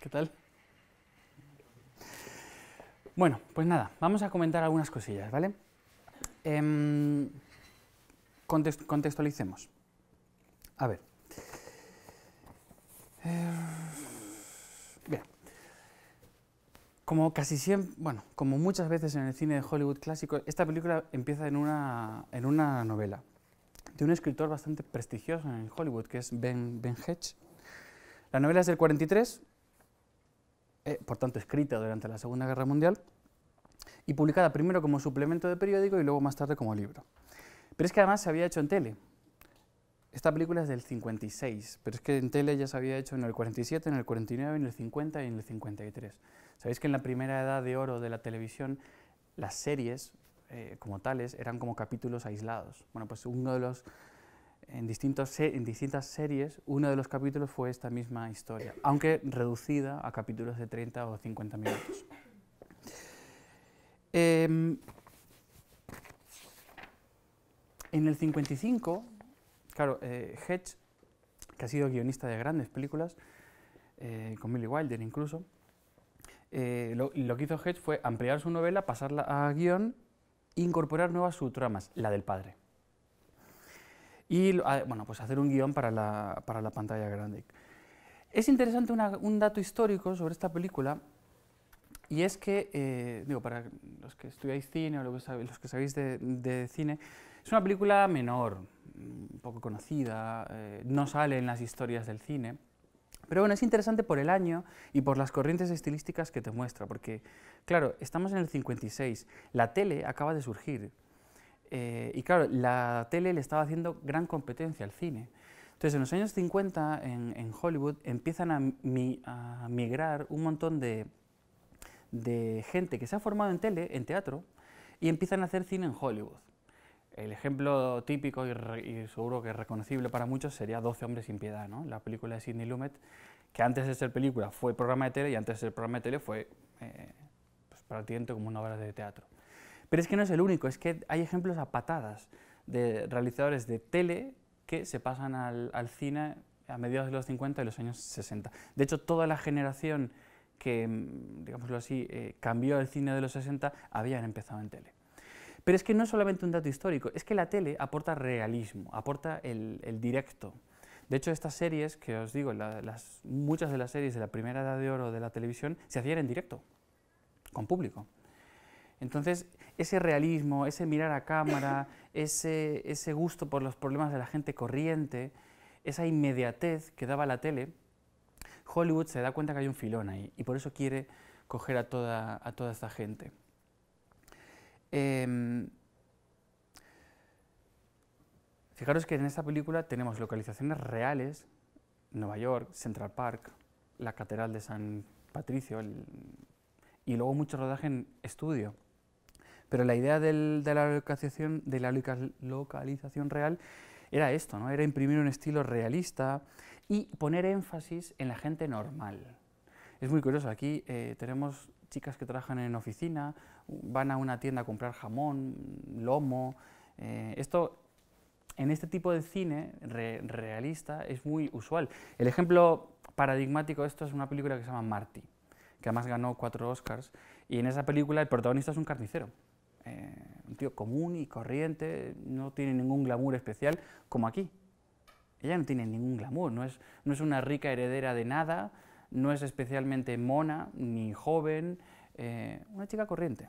¿Qué tal? Bueno, pues nada, vamos a comentar algunas cosillas, ¿vale? Em, contextualicemos. A ver. Eh, bien. Como casi siempre, bueno, como muchas veces en el cine de Hollywood clásico, esta película empieza en una, en una novela de un escritor bastante prestigioso en Hollywood, que es Ben, ben Hedge. La novela es del 43 eh, por tanto escrita durante la Segunda Guerra Mundial, y publicada primero como suplemento de periódico y luego más tarde como libro. Pero es que además se había hecho en tele. Esta película es del 56, pero es que en tele ya se había hecho en el 47, en el 49, en el 50 y en el 53. Sabéis que en la primera edad de oro de la televisión las series eh, como tales eran como capítulos aislados. Bueno, pues uno de los en, distintas series, uno de los capítulos fue esta misma historia, aunque reducida a capítulos de 30 o 50 minutos. Em, en el 55, claro, eh, Hedge, que ha sido guionista de grandes películas, eh, con Billy Wilder incluso, eh, lo, que hizo Hedge fue ampliar su novela, pasarla a guión incorporar nuevas subtramas, la del padre y ah, bueno, pues hacer un guión para la, para la pantalla grande. Es interesante un dato histórico sobre esta película y es que, eh, digo, para los que estudiáis cine o los que, sabéis de, cine, es una película menor, mm, poco conocida, eh, no sale en las historias del cine. Pero bueno, es interesante por el año y por las corrientes estilísticas que te muestra, porque, claro, estamos en el 56, la tele acaba de surgir, eh, y claro, la tele le estaba haciendo gran competencia al cine. Entonces, en los años 50 en, Hollywood empiezan a, migrar un montón de, gente que se ha formado en tele, en teatro, y empiezan a hacer cine en Hollywood. El ejemplo típico y, seguro que reconocible para muchos sería 12 hombres sin piedad, ¿no? la película de Sidney Lumet, que antes de ser película fue programa de tele y antes de ser programa de tele fue para el cliente como una obra de teatro. Pero es que no es el único, es que hay ejemplos a patadas de realizadores de tele que se pasan al, cine a mediados de los 50 y los años 60. De hecho, toda la generación que, mm, digámoslo así, eh, cambió el cine de los 60, habían empezado en tele. Pero es que no es solamente un dato histórico, es que la tele aporta realismo, aporta el, directo. De hecho, estas series que os digo, muchas de las series de la primera edad de oro de la televisión se hacían en directo, con público. Entonces, ese realismo, ese mirar a cámara, ese, gusto por los problemas de la gente corriente, esa inmediatez que daba la tele, Hollywood se da cuenta que hay un filón ahí y por eso quiere coger a toda, a toda esta gente. Em, fijaros que en esta película tenemos localizaciones reales, Nueva York, Central Park, la Catedral de San Patricio, y luego mucho rodaje en estudio. Pero la idea de, la localización, real era esto, ¿no? era imprimir un estilo realista y poner énfasis en la gente normal. Es muy curioso, aquí eh, tenemos chicas que trabajan en oficina, van a una tienda a comprar jamón, lomo. Eh, esto, en este tipo de cine realista, es muy usual. El ejemplo paradigmático esto es una película que se llama Marty, que además ganó cuatro Oscars, y en esa película el protagonista es un carnicero. Eh, un tío común y corriente, no tiene ningún glamour especial, como aquí. Ella no tiene ningún glamour, no es, una rica heredera de nada, no es especialmente mona, ni joven, eh, una chica corriente.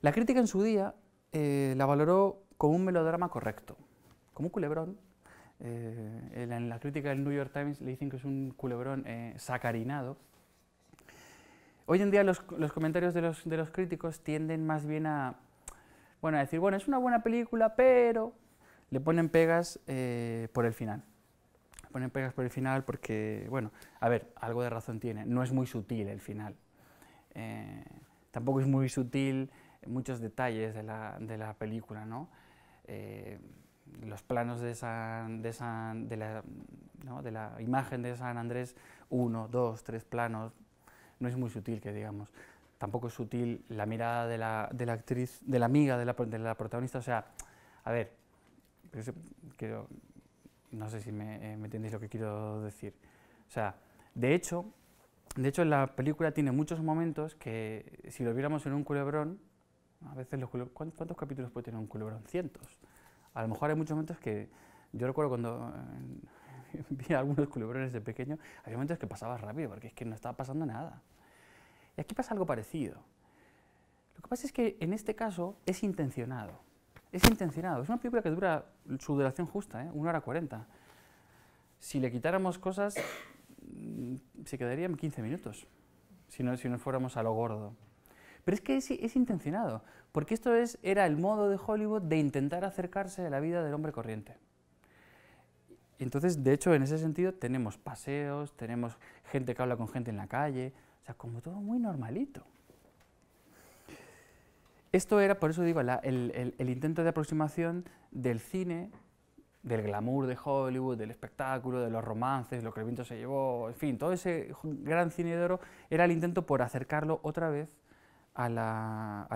La crítica en su día eh, la valoró como un melodrama correcto, como un culebrón. en la crítica del New York Times le dicen que es un culebrón sacarinado, Hoy en día los, comentarios de los, de los, críticos tienden más bien a, bueno, a decir, bueno, es una buena película, pero le ponen pegas eh, por el final. Le ponen pegas por el final porque, bueno, a ver, algo de razón tiene, no es muy sutil el final. Eh, tampoco es muy sutil muchos detalles de la, película, ¿no? Eh, los planos de, esa de, la, de la imagen de San Andrés, uno, dos, tres planos, no es muy sutil, que digamos. Tampoco es sutil la mirada de la, de la actriz, de la amiga de la, de la, protagonista. O sea, a ver, no sé si eh, me, entendéis lo que quiero decir. O sea, de hecho, de hecho, la película tiene muchos momentos que si lo viéramos en un culebrón, a veces los ¿cuántos capítulos puede tener un culebrón? Cientos. A lo mejor hay muchos momentos que yo recuerdo cuando eh, vi algunos culebrones de pequeño, había momentos que pasaba rápido porque es que no estaba pasando nada. Y aquí pasa algo parecido. Lo que pasa es que en este caso es intencionado. Es intencionado. Es una película que dura su duración justa, ¿eh? Una hora 40. Si le quitáramos cosas, mm, se quedaría en 15 minutos, si no, si no fuéramos a lo gordo. Pero es que es, es intencionado, porque esto es, era el modo de Hollywood de intentar acercarse a la vida del hombre corriente. Entonces, de hecho, en ese sentido, tenemos paseos, tenemos gente que habla con gente en la calle, o sea, como todo muy normalito. Esto era, por eso digo, el, intento de aproximación del cine, del glamour de Hollywood, del espectáculo, de los romances, lo que el viento se llevó, en fin, todo ese gran cine de oro era el intento por acercarlo otra vez a la,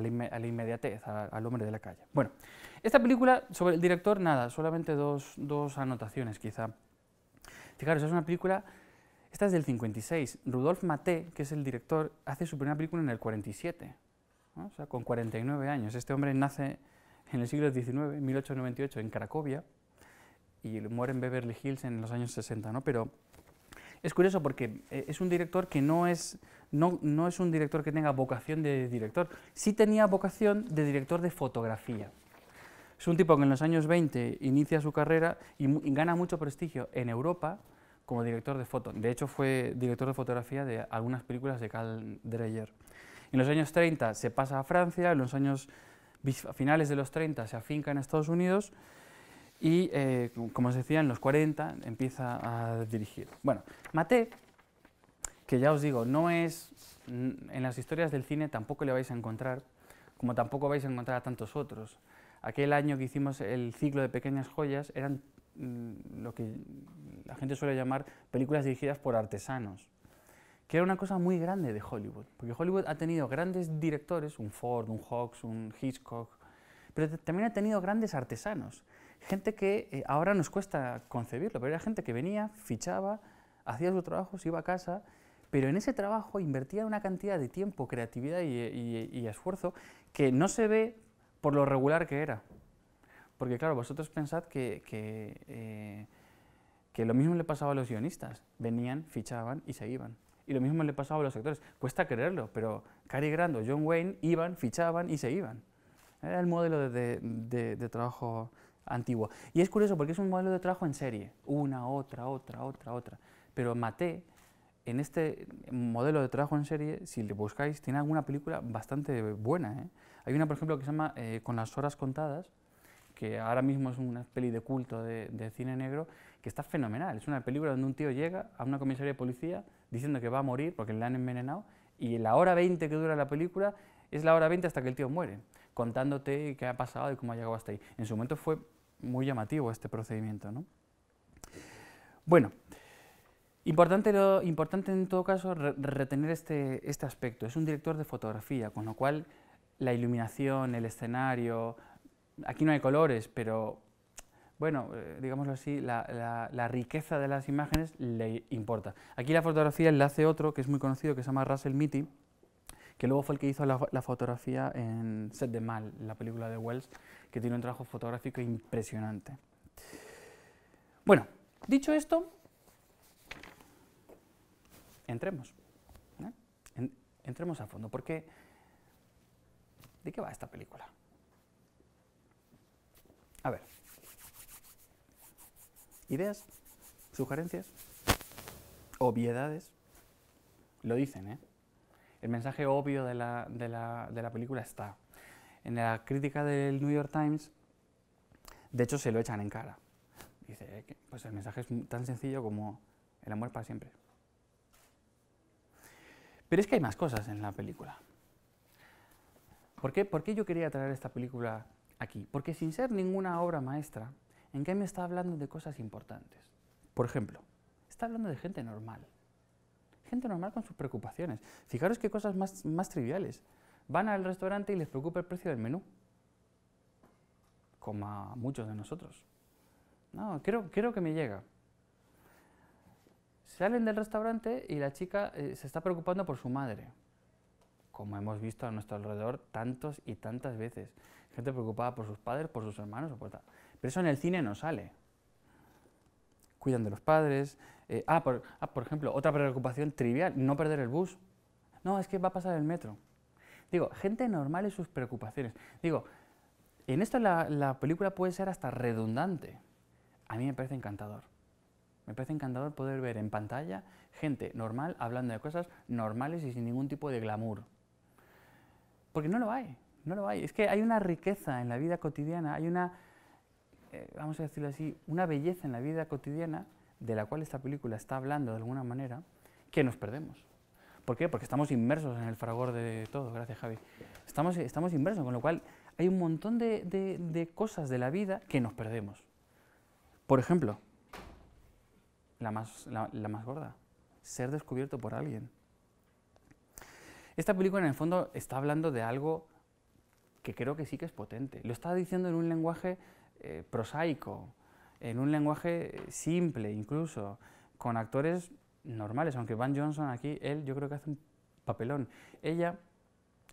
inmediatez, al hombre de la calle. Bueno, esta película, sobre el director, nada, solamente dos, dos anotaciones quizá. Fijaros, es una película esta es del 56. Rudolf Maté, que es el director, hace su primera película en el 47, o sea, con 49 años. Este hombre nace en el siglo XIX, 1898, en Cracovia, y muere en Beverly Hills en los años 60, Pero es curioso porque eh, es un director que no es, no, es un director que tenga vocación de director, sí tenía vocación de director de fotografía. Es un tipo que en los años 20 inicia su carrera y gana mucho prestigio en Europa, como director de foto. De hecho, fue director de fotografía de algunas películas de Carl Dreyer. En los años 30 se pasa a Francia, en los años finales de los 30 se afinca en Estados Unidos y, eh, como os decía, en los 40 empieza a dirigir. Bueno, Maté, que ya os digo, no es. Mm, en las historias del cine tampoco le vais a encontrar, como tampoco vais a encontrar a tantos otros. Aquel año que hicimos el ciclo de pequeñas joyas eran Mm, lo que la gente suele llamar películas dirigidas por artesanos, que era una cosa muy grande de Hollywood, porque Hollywood ha tenido grandes directores, un Ford, un Hawks, un Hitchcock, pero también ha tenido grandes artesanos, gente que eh, ahora nos cuesta concebirlo, pero era gente que venía, fichaba, hacía su trabajo, se iba a casa, pero en ese trabajo invertía una cantidad de tiempo, creatividad y esfuerzo que no se ve por lo regular que era. Porque claro, vosotros pensad que, eh, que, lo mismo le pasaba a los guionistas. Venían, fichaban y se iban. Y lo mismo le pasaba a los actores. Cuesta creerlo, pero Cary Grant John Wayne iban, fichaban y se iban. Era el modelo de, de, trabajo antiguo. Y es curioso porque es un modelo de trabajo en serie. Una, otra, otra, otra, otra. Pero Maté, en este modelo de trabajo en serie, si le buscáis, tiene alguna película bastante buena. ¿eh? Hay una, por ejemplo, que se llama eh, Con las horas contadas, que ahora mismo es una peli de culto de, cine negro, que está fenomenal. Es una película donde un tío llega a una comisaría de policía diciendo que va a morir porque le han envenenado y la hora 20 que dura la película es la hora 20 hasta que el tío muere, contándote qué ha pasado y cómo ha llegado hasta ahí. En su momento fue muy llamativo este procedimiento. Bueno, Importante, importante en todo caso retener este, este aspecto. Es un director de fotografía, con lo cual la iluminación, el escenario, aquí no hay colores, pero bueno, eh, digámoslo así, la, riqueza de las imágenes le importa. Aquí la fotografía la hace otro que es muy conocido, que se llama Russell Mitty, que luego fue el que hizo la, fotografía en Set de Mal, la película de Wells, que tiene un trabajo fotográfico impresionante. Bueno, dicho esto, entremos. ¿eh? entremos a fondo, porque ¿de qué va esta película? A ver. ¿Ideas? ¿Sugerencias? ¿Obviedades? Lo dicen, ¿eh? El mensaje obvio de la, película está. En la crítica del New York Times, de hecho, se lo echan en cara. Dice, eh, que, pues el mensaje es tan sencillo como el amor para siempre. Pero es que hay más cosas en la película. ¿Por ¿Por qué yo quería traer esta película aquí? Porque sin ser ninguna obra maestra, en qué me está hablando de cosas importantes. Por ejemplo, está hablando de gente normal. Gente normal con sus preocupaciones. Fijaros qué cosas más, triviales. Van al restaurante y les preocupa el precio del menú. Como a muchos de nosotros. No, creo, que me llega. Salen del restaurante y la chica eh, se está preocupando por su madre como hemos visto a nuestro alrededor tantos y tantas veces. Gente preocupada por sus padres, por sus hermanos o por tal. Pero eso en el cine no sale. Cuidan de los padres. Eh, ah, ah, por, ejemplo, otra preocupación trivial, no perder el bus. No, es que va a pasar el metro. Digo, gente normal y sus preocupaciones. Digo, en esto la, película puede ser hasta redundante. A mí me parece encantador. Me parece encantador poder ver en pantalla gente normal hablando de cosas normales y sin ningún tipo de glamour. Porque no lo hay. No lo hay. Es que hay una riqueza en la vida cotidiana, hay una, eh, vamos a decirlo así, una belleza en la vida cotidiana de la cual esta película está hablando de alguna manera, que nos perdemos. ¿Por qué? Porque estamos inmersos en el fragor de todo, gracias Javi. Estamos, estamos inmersos, con lo cual hay un montón de, cosas de la vida que nos perdemos. Por ejemplo, la más, la más gorda, ser descubierto por alguien. Esta película en el fondo está hablando de algo que creo que sí que es potente. Lo está diciendo en un lenguaje eh, prosaico, en un lenguaje eh, simple incluso, con actores normales, aunque Van Johnson aquí, él yo creo que hace un papelón. Ella,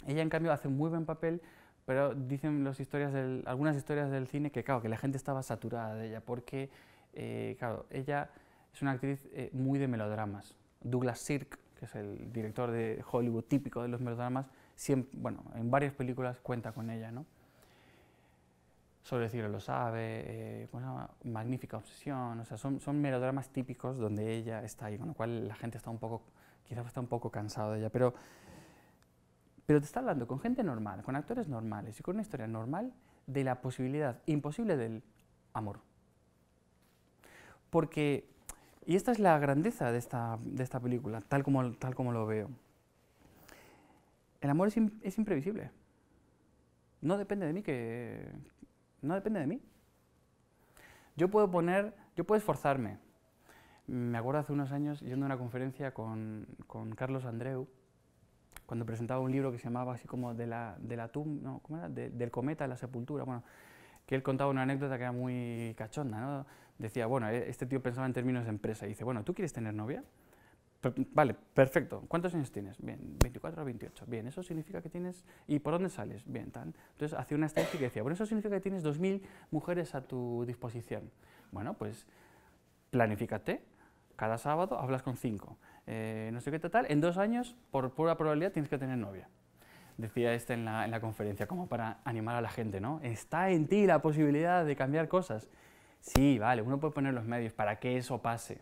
ella en cambio hace un muy buen papel, pero dicen las historias algunas historias del cine que claro, que la gente estaba saturada de ella, porque eh, claro, ella es una actriz muy de melodramas. Douglas Sirk, que es el director de Hollywood típico de los melodramas, bueno, en varias películas cuenta con ella, ¿no? Sobre el cielo lo sabe, eh, Magnífica obsesión, o sea, son, son melodramas típicos donde ella está ahí, con lo cual la gente está un poco, quizás está un poco cansado de ella, pero, pero te está hablando con gente normal, con actores normales y con una historia normal de la posibilidad imposible del amor. Porque, y esta es la grandeza de esta, de esta película, tal como, tal como lo veo. El amor es, imprevisible. No depende de mí que... No depende de mí. Yo puedo poner, yo puedo esforzarme. Me acuerdo hace unos años yendo a una conferencia con, Carlos Andreu, cuando presentaba un libro que se llamaba así como de la, de la tumba, ¿cómo era? del cometa de la sepultura, bueno, que él contaba una anécdota que era muy cachonda, Decía, bueno, e, este tío pensaba en términos de empresa, y dice, bueno, ¿tú quieres tener novia? Vale, perfecto. ¿Cuántos años tienes? Bien, 24 o 28. Bien, eso significa que tienes... ¿Y por dónde sales? Bien, tal. Entonces hacía una estadística y decía, bueno, eso significa que tienes 2.000 mujeres a tu disposición. Bueno, pues planifícate. Cada sábado hablas con 5. Eh, no sé qué tal. En dos años, por pura probabilidad, tienes que tener novia. Decía este en la, en la conferencia, como para animar a la gente, ¿no? Está en ti la posibilidad de cambiar cosas. Sí, vale, uno puede poner los medios para que eso pase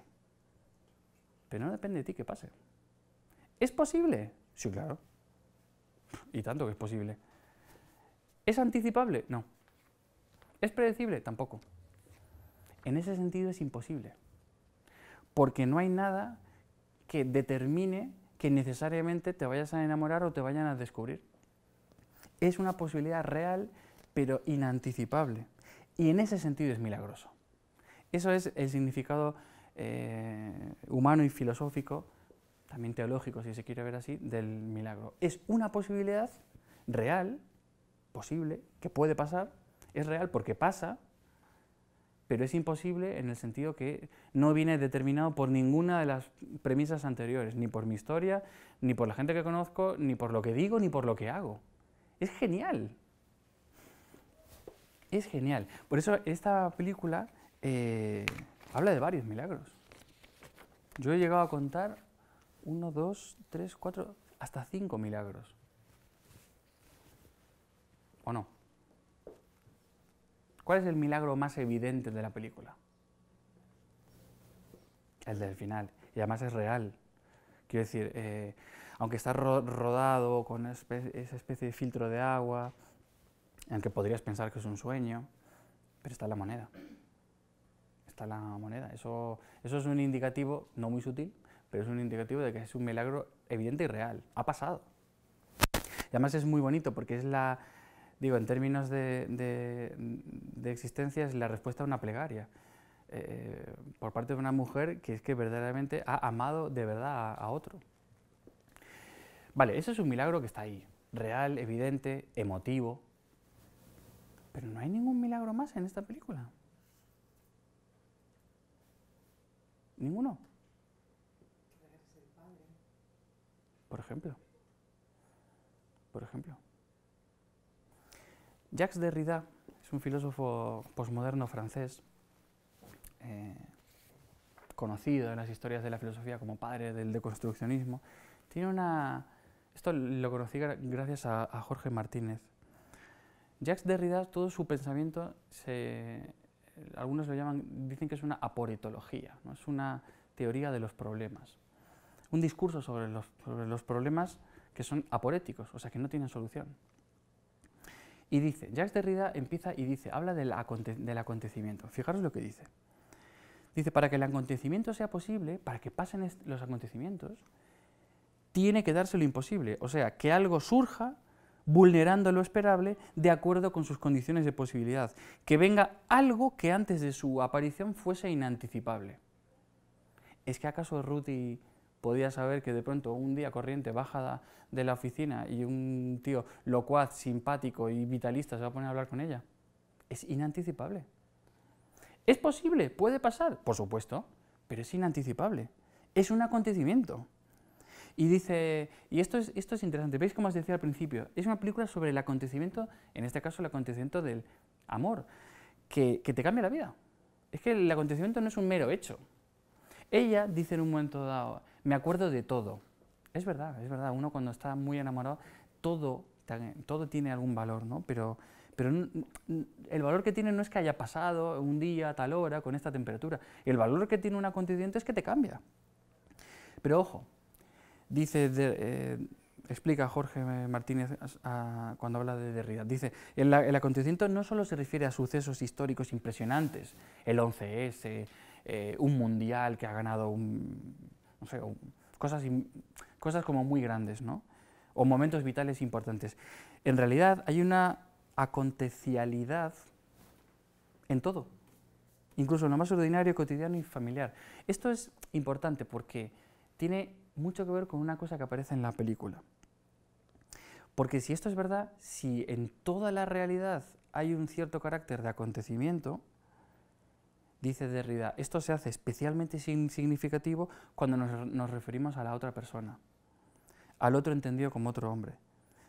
pero no depende de ti que pase. ¿Es posible? Sí, claro. Y tanto que es posible. ¿Es anticipable? No. ¿Es predecible? Tampoco. En ese sentido es imposible. Porque no hay nada que determine que necesariamente te vayas a enamorar o te vayan a descubrir. Es una posibilidad real, pero inanticipable. Y en ese sentido es milagroso. Eso es el significado eh, humano y filosófico, también teológico si se quiere ver así, del milagro. Es una posibilidad real, posible, que puede pasar, es real porque pasa, pero es imposible en el sentido que no viene determinado por ninguna de las premisas anteriores, ni por mi historia, ni por la gente que conozco, ni por lo que digo, ni por lo que hago. Es genial. Es genial. Por eso esta película... Eh, Habla de varios milagros. Yo he llegado a contar uno, dos, tres, cuatro, hasta cinco milagros. ¿O no? ¿Cuál es el milagro más evidente de la película? El del final. Y además es real. Quiero decir, eh, aunque está rodado con esa especie de filtro de agua, en que podrías pensar que es un sueño, pero está la moneda la moneda. Eso, eso es un indicativo, no muy sutil, pero es un indicativo de que es un milagro evidente y real. Ha pasado. Y además es muy bonito porque es la, digo, en términos de, existencia, es la respuesta a una plegaria. Eh, por parte de una mujer que es que verdaderamente ha amado de verdad a, a otro. Vale, eso es un milagro que está ahí, real, evidente, emotivo. Pero no hay ningún milagro más en esta película. Ninguno. Por ejemplo. Por ejemplo. Jacques Derrida es un filósofo posmoderno francés, eh, conocido en las historias de la filosofía como padre del deconstruccionismo. Tiene una. Esto lo conocí gracias a, a Jorge Martínez. Jacques Derrida, todo su pensamiento se, algunos lo llaman, dicen que es una aporetología, ¿no? es una teoría de los problemas. Un discurso sobre los, sobre los problemas que son aporéticos, o sea, que no tienen solución. Y dice, Jacques Derrida empieza y dice, habla del, del acontecimiento. Fijaros lo que dice. Dice, para que el acontecimiento sea posible, para que pasen los acontecimientos, tiene que darse lo imposible, o sea, que algo surja vulnerando lo esperable de acuerdo con sus condiciones de posibilidad, que venga algo que antes de su aparición fuese inanticipable. ¿Es que acaso Ruti podía saber que de pronto un día corriente baja de la oficina y un tío locuaz, simpático y vitalista se va a poner a hablar con ella? Es inanticipable. ¿Es posible? ¿Puede pasar? Por supuesto, pero es inanticipable. Es un acontecimiento. Y dice, y esto es, esto es interesante, veis como os decía al principio, es una película sobre el acontecimiento, en este caso el acontecimiento del amor, que, que te cambia la vida. Es que el acontecimiento no es un mero hecho. Ella dice en un momento dado, me acuerdo de todo. Es verdad, es verdad, uno cuando está muy enamorado, todo, todo tiene algún valor, ¿no? Pero, pero el valor que tiene no es que haya pasado un día a tal hora con esta temperatura. El valor que tiene un acontecimiento es que te cambia. Pero ojo, dice, eh, explica Jorge Martínez cuando habla de Derrida, dice, el, acontecimiento no solo se refiere a sucesos históricos impresionantes, el 11S, eh, un mundial que ha ganado cosas, como muy grandes, ¿no? o momentos vitales importantes. En realidad hay una acontecialidad en todo, incluso en lo más ordinario, cotidiano y familiar. Esto es importante porque tiene mucho que ver con una cosa que aparece en la película. Porque si esto es verdad, si en toda la realidad hay un cierto carácter de acontecimiento, dice Derrida, esto se hace especialmente significativo cuando nos, referimos a la otra persona, al otro entendido como otro hombre.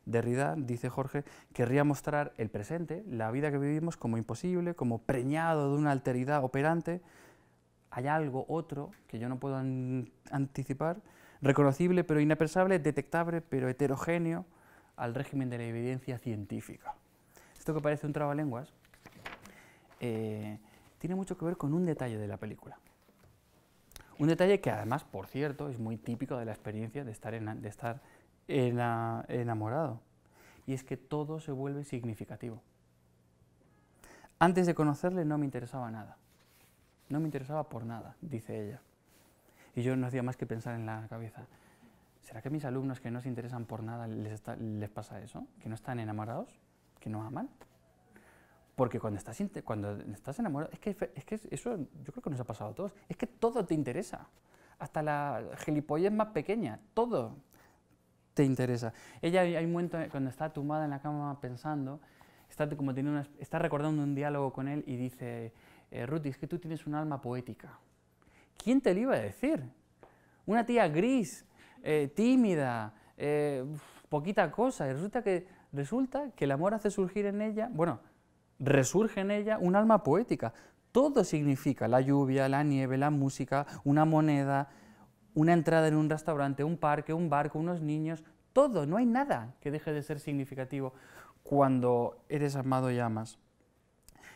Derrida, dice Jorge, querría mostrar el presente, la vida que vivimos, como imposible, como preñado de una alteridad operante. Hay algo otro que yo no puedo anticipar reconocible pero inapresable, detectable pero heterogéneo al régimen de la evidencia científica. Esto que parece un trabalenguas eh, tiene mucho que ver con un detalle de la película. Un detalle que además, por cierto, es muy típico de la experiencia de estar, enamorado. Y es que todo se vuelve significativo. Antes de conocerle no me interesaba nada. No me interesaba por nada, dice ella y yo no hacía más que pensar en la cabeza, ¿será que a mis alumnos que no se interesan por nada les, les pasa eso? ¿Que no están enamorados? ¿Que no aman? Porque cuando estás, cuando estás enamorado, es que, es que eso yo creo que nos ha pasado a todos, es que todo te interesa, hasta la gilipollez más pequeña, todo te interesa. Ella hay un momento cuando está tumbada en la cama pensando, está, como tiene está recordando un diálogo con él y dice, eh, Ruti, es que tú tienes un alma poética. ¿Quién te lo iba a decir? Una tía gris, eh, tímida, eh, poquita cosa, y resulta que, resulta que el amor hace surgir en ella, bueno, resurge en ella un alma poética. Todo significa la lluvia, la nieve, la música, una moneda, una entrada en un restaurante, un parque, un barco, unos niños, todo, no hay nada que deje de ser significativo cuando eres amado y amas.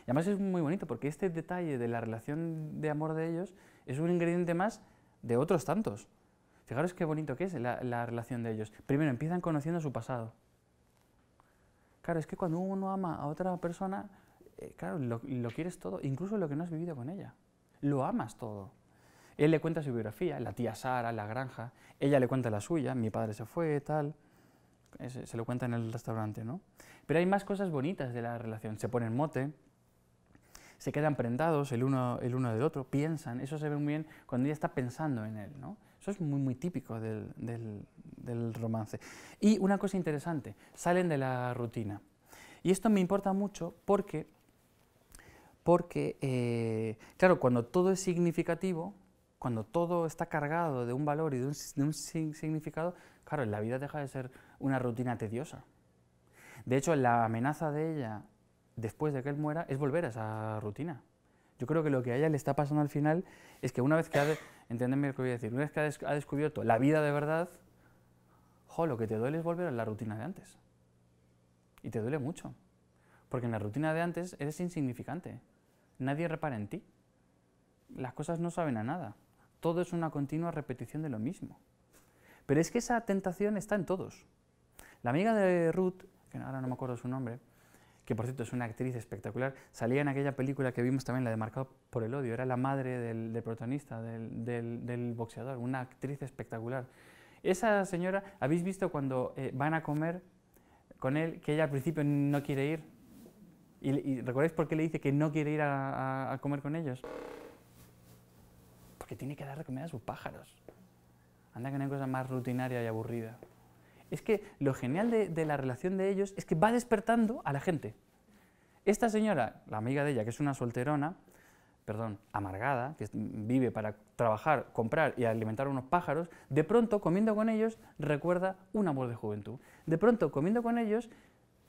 Y además es muy bonito porque este detalle de la relación de amor de ellos es un ingrediente más de otros tantos. Fijaros qué bonito que es la, relación de ellos. Primero empiezan conociendo su pasado. Claro, es que cuando uno ama a otra persona, eh, claro, lo, quieres todo, incluso lo que no has vivido con ella. Lo amas todo. Él le cuenta su biografía, la tía Sara, la granja, ella le cuenta la suya, mi padre se fue, tal. Se, lo cuenta en el restaurante, ¿no? Pero hay más cosas bonitas de la relación. Se pone en mote, se quedan prendados el uno, el uno del otro, piensan, eso se ve muy bien cuando ella está pensando en él, Eso es muy, muy típico del, del, romance. Y una cosa interesante, salen de la rutina. Y esto me importa mucho porque, porque eh, claro, cuando todo es significativo, cuando todo está cargado de un valor y de un, de un, significado, claro, la vida deja de ser una rutina tediosa. De hecho, la amenaza de ella después de que él muera es volver a esa rutina. Yo creo que lo que a ella le está pasando al final es que una vez que ha, decir, una vez que ha, descubierto la vida de verdad, lo que te duele es volver a la rutina de antes. Y te duele mucho. Porque en la rutina de antes eres insignificante. Nadie repara en ti. Las cosas no saben a nada. Todo es una continua repetición de lo mismo. Pero es que esa tentación está en todos. La amiga de Ruth, que ahora no me acuerdo su nombre, que por cierto es una actriz espectacular, salía en aquella película que vimos también, la de Marcado por el Odio, era la madre del, protagonista, del, boxeador, una actriz espectacular. Esa señora, ¿habéis visto cuando eh, van a comer con él que ella al principio no quiere ir? ¿Y, y recordáis por qué le dice que no quiere ir a, comer con ellos? Porque tiene que dar de comer a sus pájaros. Anda que no hay cosa más rutinaria y aburrida es que lo genial de, la relación de ellos es que va despertando a la gente. Esta señora, la amiga de ella, que es una solterona, perdón, amargada, que vive para trabajar, comprar y alimentar unos pájaros, de pronto comiendo con ellos recuerda un amor de juventud. De pronto comiendo con ellos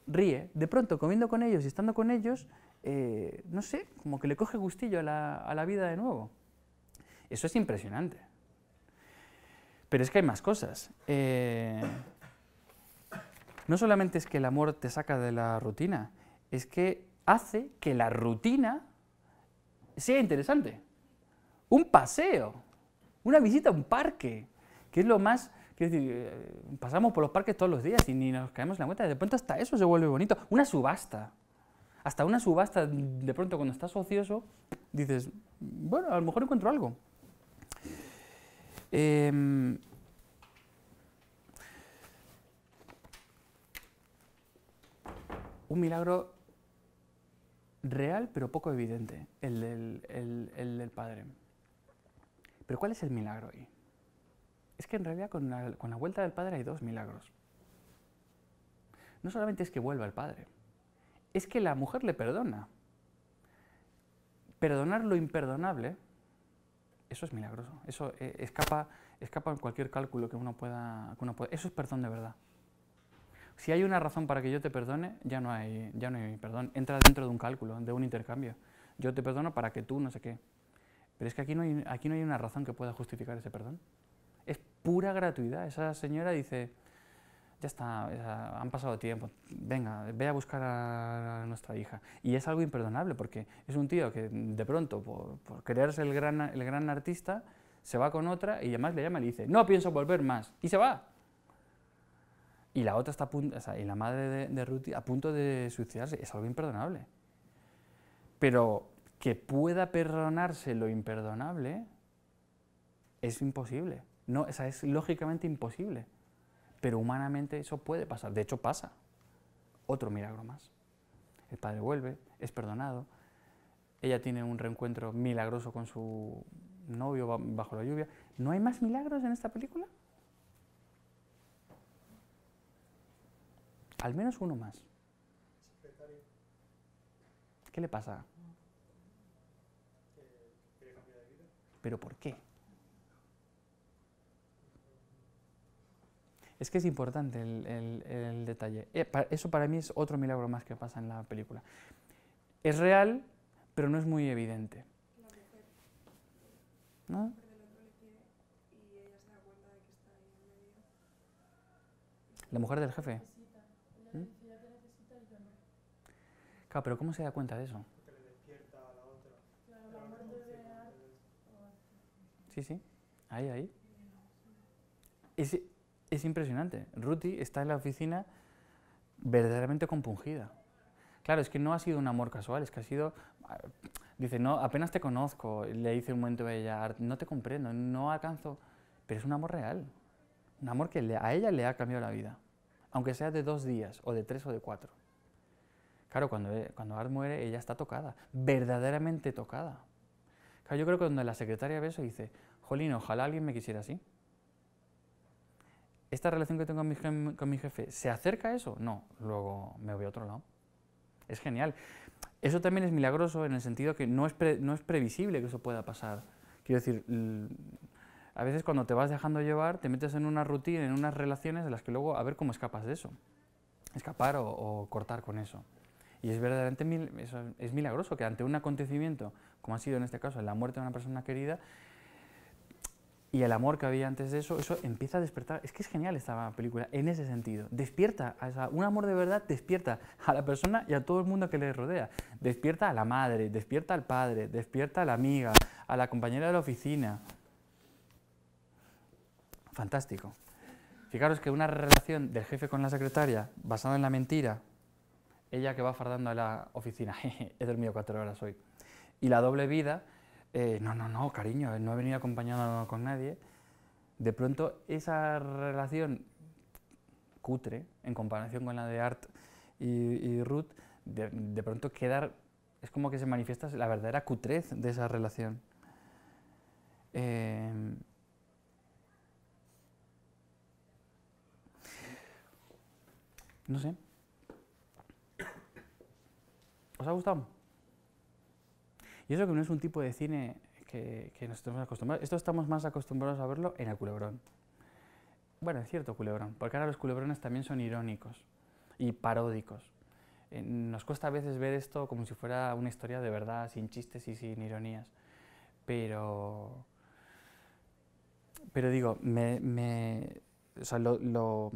ríe, de pronto comiendo con ellos y estando con ellos, eh, no sé, como que le coge gustillo a la, a la vida de nuevo. Eso es impresionante. Pero es que hay más cosas. Eh, no solamente es que el amor te saca de la rutina, es que hace que la rutina sea interesante. Un paseo, una visita a un parque, que es lo más... Eh, pasamos por los parques todos los días y ni nos caemos en la cuenta. De pronto hasta eso se vuelve bonito. Una subasta. Hasta una subasta, de pronto cuando estás ocioso, dices, bueno, a lo mejor encuentro algo. Em, un milagro real pero poco evidente, el del, Padre. Pero ¿cuál es el milagro ahí? Es que en realidad con la, con la vuelta del Padre hay dos milagros. No solamente es que vuelva el Padre, es que la mujer le perdona. Perdonar lo imperdonable, eso es milagroso, eso eh, escapa, escapa en cualquier cálculo que uno, pueda, que uno pueda... Eso es perdón de verdad. Si hay una razón para que yo te perdone, ya no hay, ya no hay perdón. Entra dentro de un cálculo, de un intercambio. Yo te perdono para que tú no sé qué. Pero es que aquí no hay, aquí no hay una razón que pueda justificar ese perdón. Es pura gratuidad. Esa señora dice, ya está, han pasado tiempo, venga, ve a buscar a nuestra hija. Y es algo imperdonable porque es un tío que de pronto, por, crearse el gran, el gran artista, se va con otra y además le llama y le dice, no pienso volver más. Y se va y la otra está punto, y la madre de, de a punto de suicidarse, es algo imperdonable. Pero que pueda perdonarse lo imperdonable es imposible. No, es lógicamente imposible. Pero humanamente eso puede pasar. De hecho, pasa. Otro milagro más. El padre vuelve, es perdonado. Ella tiene un reencuentro milagroso con su novio bajo la lluvia. ¿No hay más milagros en esta película? Al menos uno más. ¿Qué le pasa? ¿Pero por qué? Es que es importante el, detalle. Eh, eso para mí es otro milagro más que pasa en la película. Es real, pero no es muy evidente. ¿No? La mujer del jefe. pero ¿cómo se da cuenta de eso? Sí, sí, ahí, ahí. Es, impresionante. Ruti está en la oficina verdaderamente compungida. Claro, es que no ha sido un amor casual, es que ha sido... Ah, dice, no, apenas te conozco, le hice un momento a ella, no te comprendo, no alcanzo... Pero es un amor real, un amor que a ella le ha cambiado la vida, aunque sea de dos días, o de tres, o de cuatro. Claro, cuando, e, cuando Art muere, ella está tocada, verdaderamente tocada. yo creo que cuando la secretaria ve eso dice, jolín, ojalá alguien me quisiera así. ¿Esta relación que tengo con mi, jefe, se acerca a eso? No, luego me voy a otro lado. Es genial. Eso también es milagroso en el sentido que no es, previsible que eso pueda pasar. Quiero decir, a veces cuando te vas dejando llevar, te metes en una rutina, en unas relaciones de las que luego a ver cómo escapas de eso. Escapar o cortar con eso. Y es verdaderamente es milagroso que ante un acontecimiento, como ha sido en este caso la muerte de una persona querida, y el amor que había antes de eso, eso empieza a despertar. Es que es genial esta película en ese sentido. Despierta, a un amor de verdad despierta a la persona y a todo el mundo que le rodea. Despierta a la madre, despierta al padre, despierta a la amiga, a la compañera de la oficina. Fantástico. Fijaros que una relación del jefe con la secretaria basada en la mentira, ella que va fardando a la oficina, he dormido cuatro horas hoy. Y la doble vida, eh, no, no, no, cariño, eh, no he venido acompañado con nadie. De pronto esa relación cutre, en comparación con la de Art y, Ruth, de, pronto quedar, es como que se manifiesta la verdadera cutrez de esa relación. Em, no sé, ¿Os ha gustado? Y eso que no es un tipo de cine que, nos estamos acostumbrados. Esto estamos más acostumbrados a verlo en el culebrón. Bueno, es cierto culebrón, porque ahora los culebrones también son irónicos y paródicos. Eh, nos cuesta a veces ver esto como si fuera una historia de verdad, sin chistes y sin ironías. Pero. Pero digo, me. o sea, lo, lo,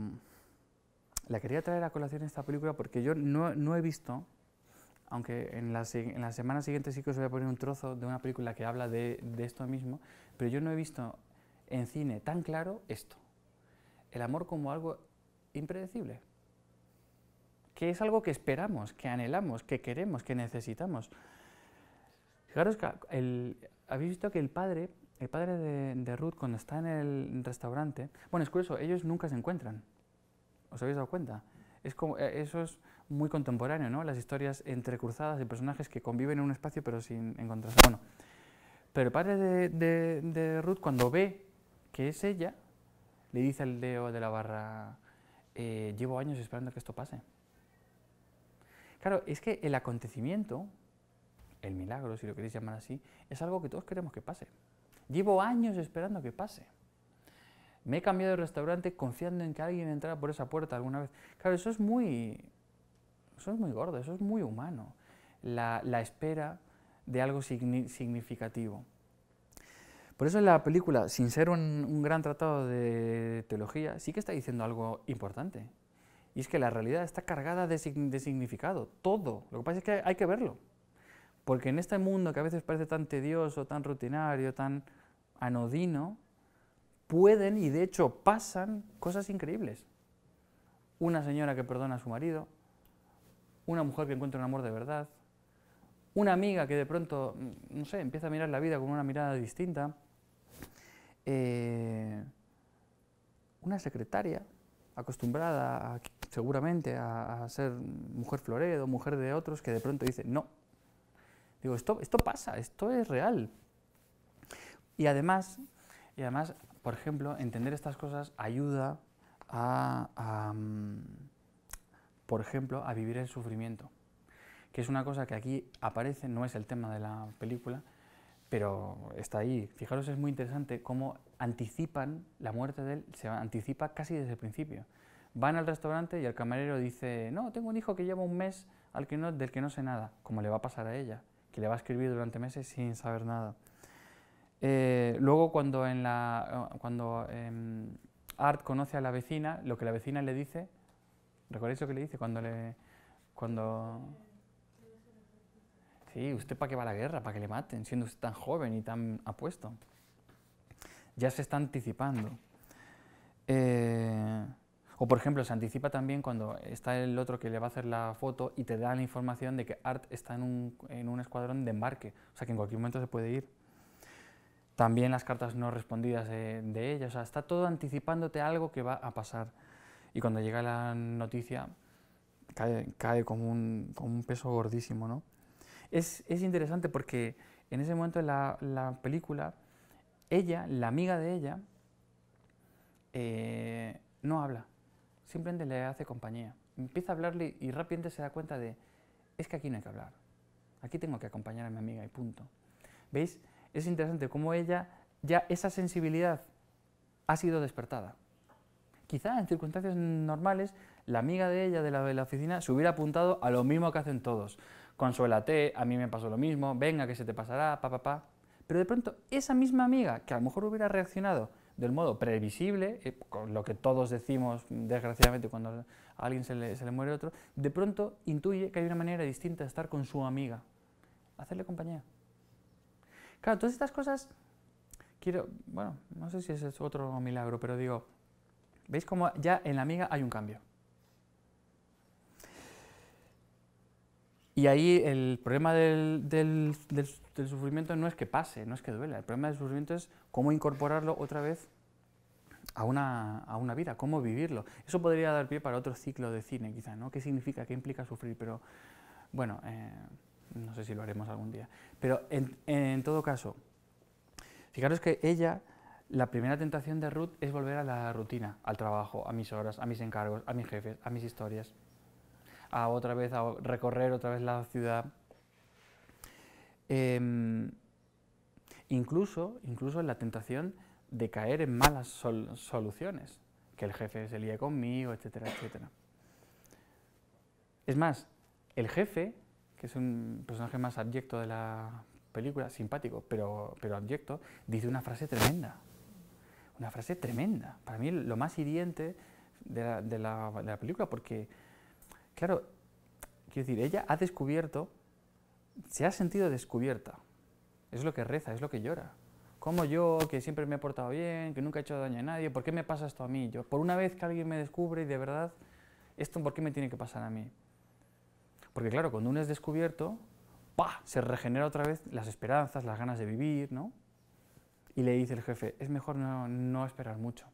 la quería traer a colación esta película porque yo no, no he visto aunque en la, en la semana siguiente sí que os voy a poner un trozo de una película que habla de, de esto mismo, pero yo no he visto en cine tan claro esto, el amor como algo impredecible, que es algo que esperamos, que anhelamos, que queremos, que necesitamos. Fijaros que el, habéis visto que el padre, el padre de, de, Ruth, cuando está en el restaurante, bueno, es curioso, ellos nunca se encuentran. ¿Os habéis dado cuenta? es como, eh, eso es muy contemporáneo, ¿no? Las historias entrecruzadas de personajes que conviven en un espacio pero sin encontrarse. Bueno, pero el padre de, Ruth, cuando ve que es ella, le dice al Leo de la barra, eh, llevo años esperando que esto pase. Claro, es que el acontecimiento, el milagro, si lo queréis llamar así, es algo que todos queremos que pase. Llevo años esperando que pase. Me he cambiado de restaurante confiando en que alguien entrara por esa puerta alguna vez. Claro, eso es muy, es muy gordo, eso es muy humano. La, espera de algo significativo. Por eso en la película, sin ser un, gran tratado de teología, sí que está diciendo algo importante. Y es que la realidad está cargada de significado, todo. Lo que pasa es que hay que verlo. Porque en este mundo que a veces parece tan tedioso, tan rutinario, tan anodino, pueden y de hecho pasan cosas increíbles. Una señora que perdona a su marido, una mujer que encuentra un amor de verdad, una amiga que de pronto, mm, no sé, empieza a mirar la vida con una mirada distinta, eh, una secretaria acostumbrada seguramente a, ser mujer floredo, mujer de otros, que de pronto dice, no. Digo, esto, esto pasa, esto es real. Y además, y además, por ejemplo, entender estas cosas ayuda a, mm, por ejemplo, a vivir el sufrimiento, que es una cosa que aquí aparece, no es el tema de la película, pero está ahí. Fijaros, es muy interesante cómo anticipan la muerte de él, se anticipa casi desde el principio. Van al restaurante y el camarero dice, no, tengo un hijo que lleva un mes al que no, del que no sé nada, como le va a pasar a ella, que le va a escribir durante meses sin saber nada. Eh, luego cuando, en la, eh, cuando em, Art conoce a la vecina, lo que la vecina le dice, ¿recordáis lo que le dice cuando le... Cuando... Sí, usted para qué va a la guerra, para que le maten, siendo usted tan joven y tan apuesto. Ya se está anticipando. Eh, o por ejemplo, se anticipa también cuando está el otro que le va a hacer la foto y te da la información de que Art está en un, en un escuadrón de embarque, o sea que en cualquier momento se puede ir. También las cartas no respondidas de, ella. O sea, está todo anticipándote algo que va a pasar. Y cuando llega la noticia, cae, cae como, un, peso gordísimo, ¿no? Es, interesante porque en ese momento de la, película, ella, la amiga de ella, eh, no habla, simplemente le hace compañía. Empieza a hablarle y rápidamente se da cuenta de, es que aquí no hay que hablar, aquí tengo que acompañar a mi amiga y punto. ¿Veis? es interesante cómo ella ya esa sensibilidad ha sido despertada. Quizá en circunstancias normales la amiga de ella de la, oficina se hubiera apuntado a lo mismo que hacen todos. Consuélate, a mí me pasó lo mismo, venga que se te pasará, pa, pa, pa. Pero de pronto esa misma amiga que a lo mejor hubiera reaccionado del modo previsible, eh, con lo que todos decimos desgraciadamente cuando a alguien se le muere otro, de pronto intuye que hay una manera distinta de estar con su amiga. Hacerle compañía. Claro, todas estas cosas, quiero, bueno, no sé si ese es otro milagro, pero digo, ¿veis cómo ya en la amiga hay un cambio? Y ahí el problema del, sufrimiento no es que pase, no es que duela, el problema del sufrimiento es cómo incorporarlo otra vez a una, vida, cómo vivirlo. Eso podría dar pie para otro ciclo de cine, quizá, ¿no? ¿Qué significa, qué implica sufrir? Pero, bueno... Eh, no sé si lo haremos algún día. Pero en, todo caso, fijaros que ella, la primera tentación de Ruth es volver a la rutina, al trabajo, a mis horas, a mis encargos, a mis jefes, a mis historias, a otra vez a recorrer otra vez la ciudad. Em, incluso, incluso en la tentación de caer en malas soluciones, que el jefe se lía conmigo, etcétera, etcétera. Es más, el jefe que es un personaje más abyecto de la película, simpático, pero, pero abyecto, dice una frase tremenda. Una frase tremenda. Para mí lo más hiriente de la, película, porque, claro, quiero decir, ella ha descubierto, se ha sentido descubierta. Es lo que reza, es lo que llora. Como yo, que siempre me he portado bien, que nunca he hecho daño a nadie, ¿por qué me pasa esto a mí? Yo, por una vez que alguien me descubre y de verdad, ¿esto por qué me tiene que pasar a mí? Porque claro, cuando uno es descubierto, pa se regenera otra vez las esperanzas, las ganas de vivir, ¿no? Y le dice el jefe, es mejor no, no esperar mucho.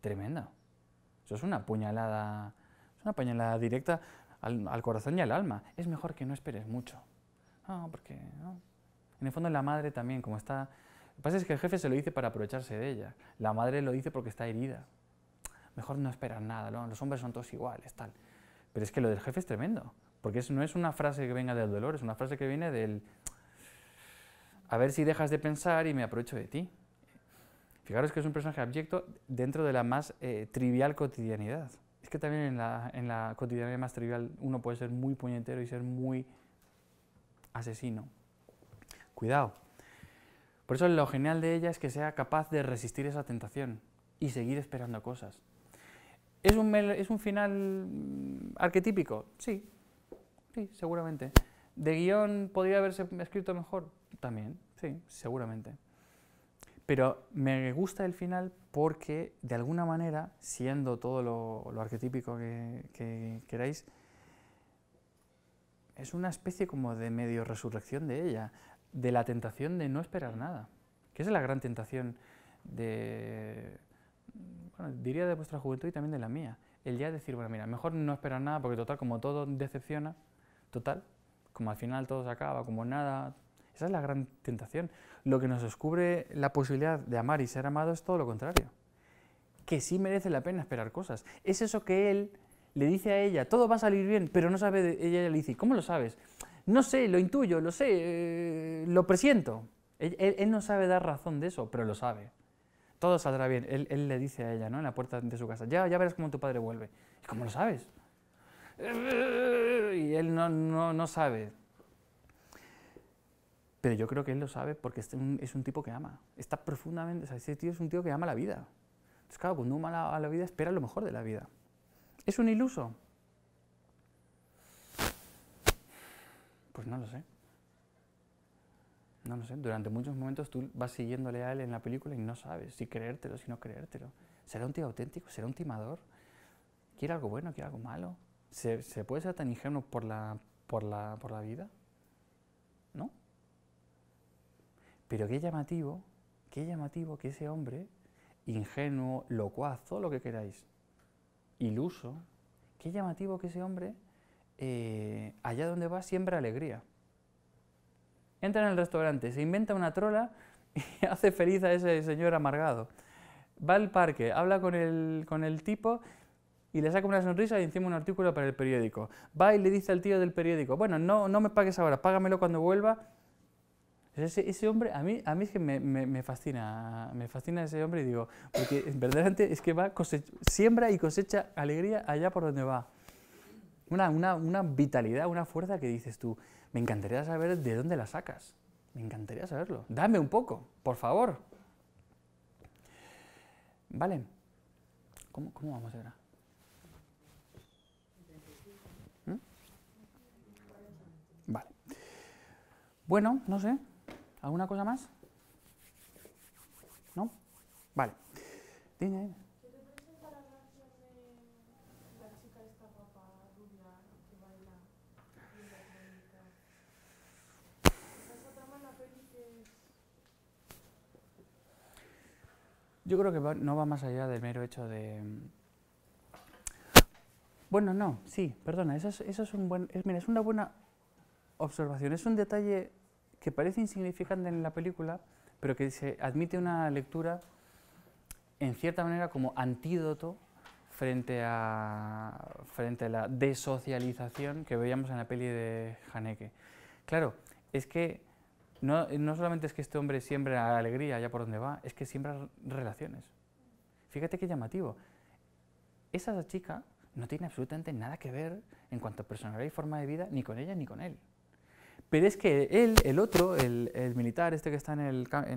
Tremenda. Eso es una puñalada, es una puñalada directa al, al, corazón y al alma. Es mejor que no esperes mucho. No, porque... En el fondo la madre también, como está... Lo que pasa es que el jefe se lo dice para aprovecharse de ella. La madre lo dice porque está herida. Mejor no esperar nada, ¿no? los hombres son todos iguales, tal. Pero es que lo del jefe es tremendo, porque eso no es una frase que venga del dolor, es una frase que viene del a ver si dejas de pensar y me aprovecho de ti. Fijaros que es un personaje abyecto dentro de la más eh, trivial cotidianidad. Es que también en la, en la cotidianidad más trivial uno puede ser muy puñetero y ser muy asesino. Cuidado. Por eso lo genial de ella es que sea capaz de resistir esa tentación y seguir esperando cosas. ¿Es un, final mm, arquetípico? Sí, sí, seguramente. ¿De guión podría haberse escrito mejor? También, sí, seguramente. Pero me gusta el final porque, de alguna manera, siendo todo lo, arquetípico que, que, queráis, es una especie como de medio resurrección de ella, de la tentación de no esperar nada, que es la gran tentación de, diría de vuestra juventud y también de la mía, el ya decir, bueno, mira, mejor no esperar nada porque total, como todo decepciona, total, como al final todo se acaba, como nada, esa es la gran tentación. Lo que nos descubre la posibilidad de amar y ser amado es todo lo contrario, que sí merece la pena esperar cosas. Es eso que él le dice a ella, todo va a salir bien, pero no sabe, de, ella le dice, ¿cómo lo sabes? No sé, lo intuyo, lo sé, eh, lo presiento. él no sabe dar razón de eso, pero lo sabe todo saldrá bien. Él, le dice a ella, ¿no? En la puerta de su casa, ya, verás cómo tu padre vuelve. ¿Y cómo lo sabes? Y él no, no, sabe. Pero yo creo que él lo sabe porque es un, es un tipo que ama. Está profundamente, o ese tío es un tío que ama la vida. Entonces, claro, cuando uno ama la, la vida, espera lo mejor de la vida. Es un iluso, pues no lo sé no sé, durante muchos momentos tú vas siguiéndole a él en la película y no sabes si creértelo, si no creértelo. ¿Será un tío auténtico? ¿Será un timador? ¿Quiere algo bueno? ¿Quiere algo malo? ¿Se, puede ser tan ingenuo por la, por la, vida? ¿No? Pero qué llamativo, qué llamativo que ese hombre, ingenuo, locuaz, todo lo que queráis, iluso, qué llamativo que ese hombre, eh, allá donde va, siembra alegría entra en el restaurante, se inventa una trola y hace feliz a ese señor amargado. Va al parque, habla con el, con el tipo y le saca una sonrisa y encima un artículo para el periódico. Va y le dice al tío del periódico, bueno, no, no me pagues ahora, págamelo cuando vuelva. Ese, ese hombre, a mí, a mí es que me, me, fascina, me fascina ese hombre y digo, porque verdaderamente es que va, siembra y cosecha alegría allá por donde va. Una, una, una vitalidad, una fuerza que dices tú, me encantaría saber de dónde la sacas. Me encantaría saberlo. Dame un poco, por favor. Vale. ¿Cómo, cómo vamos ahora? ¿Mm? Vale. Bueno, no sé. ¿Alguna cosa más? ¿No? Vale. Dime. Yo creo que no va más allá del mero hecho de... Mm, bueno, no, sí, perdona, eso es, una buena observación, es un detalle que parece insignificante en la película, pero que se admite una lectura en cierta manera como antídoto frente a, frente a la desocialización que veíamos en la peli de Haneke. Claro, es que no, solamente es que este hombre siembra alegría allá por donde va, es que siembra relaciones. Fíjate qué llamativo. Esa chica no tiene absolutamente nada que ver en cuanto a personalidad y forma de vida, ni con ella ni con él. Pero es que él, el otro, el, militar, este que está en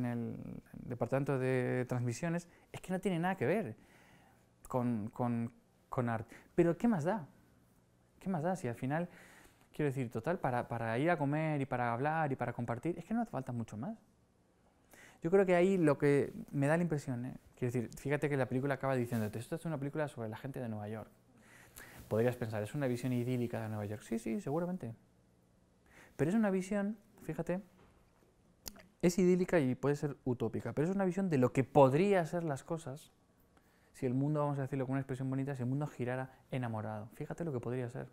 el, departamento de transmisiones, es que no tiene nada que ver con, con, con arte. Pero ¿qué más da? ¿Qué más da si al final Quiero decir, total, para, ir a comer y para hablar y para compartir, es que no hace falta mucho más. Yo creo que ahí lo que me da la impresión, ¿eh? quiero decir, fíjate que la película acaba diciéndote, esto es una película sobre la gente de Nueva York. Podrías pensar, es una visión idílica de Nueva York. Sí, sí, seguramente. Pero es una visión, fíjate, es idílica y puede ser utópica, pero es una visión de lo que podría ser las cosas si el mundo, vamos a decirlo con una expresión bonita, si el mundo girara enamorado. Fíjate lo que podría ser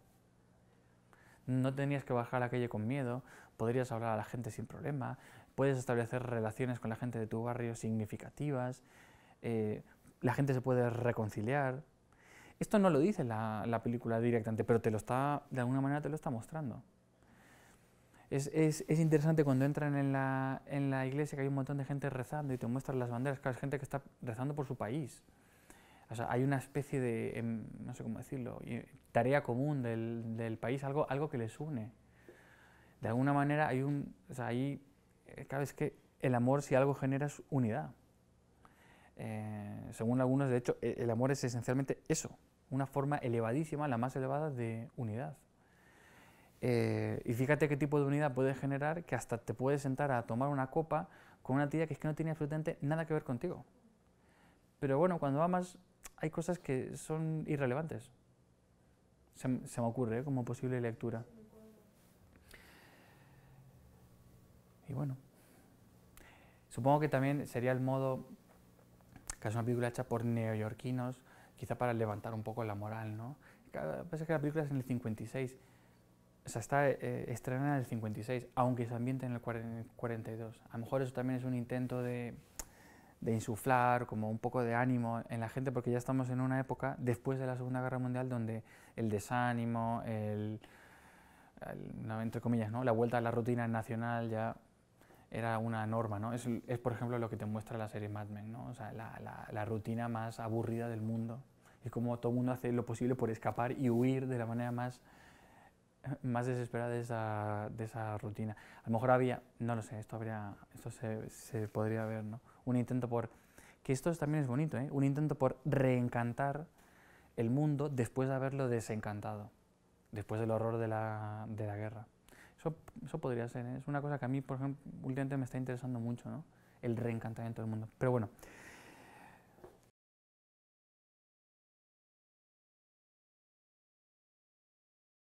no tenías que bajar a la calle con miedo, podrías hablar a la gente sin problema, puedes establecer relaciones con la gente de tu barrio significativas, eh, la gente se puede reconciliar. Esto no lo dice la, película directamente, pero te lo está, de alguna manera te lo está mostrando. Es, interesante cuando entran en la, en la, iglesia que hay un montón de gente rezando y te muestran las banderas, que es gente que está rezando por su país hay una especie de, em, no sé cómo decirlo, tarea común del, del país, algo, algo que les une. De alguna manera hay un, ahí, eh, cada vez que el amor si algo genera es unidad. Eh, según algunos, de hecho, e, el amor es esencialmente eso, una forma elevadísima, la más elevada de unidad. Eh, y fíjate qué tipo de unidad puede generar que hasta te puedes sentar a tomar una copa con una tía que es que no tiene absolutamente nada que ver contigo. Pero bueno, cuando amas hay cosas que son irrelevantes. Se, me ocurre ¿eh? como posible lectura. Y bueno, supongo que también sería el modo, que es una película hecha por neoyorquinos, quizá para levantar un poco la moral, ¿no? Pasa que la película es en el 56, o sea, está eh, estrenada en el 56, aunque se ambiente en el 42. A lo mejor eso también es un intento de de insuflar como un poco de ánimo en la gente, porque ya estamos en una época después de la Segunda Guerra Mundial donde el desánimo, el, entre comillas, ¿no? la vuelta a la rutina nacional ya era una norma. ¿no? Es, es por ejemplo lo que te muestra la serie Mad Men, ¿no? o sea, la, la, rutina más aburrida del mundo. Es como todo el mundo hace lo posible por escapar y huir de la manera más más desesperada de esa, de esa rutina. A lo mejor había, no lo sé, esto, habría, esto se, se podría ver, ¿no? un intento por... Que esto también es bonito, ¿eh? un intento por reencantar el mundo después de haberlo desencantado, después del horror de la, guerra. Eso, eso, podría ser, ¿eh? es una cosa que a mí, por ejemplo, últimamente me está interesando mucho, ¿no? el reencantamiento del mundo. Pero bueno,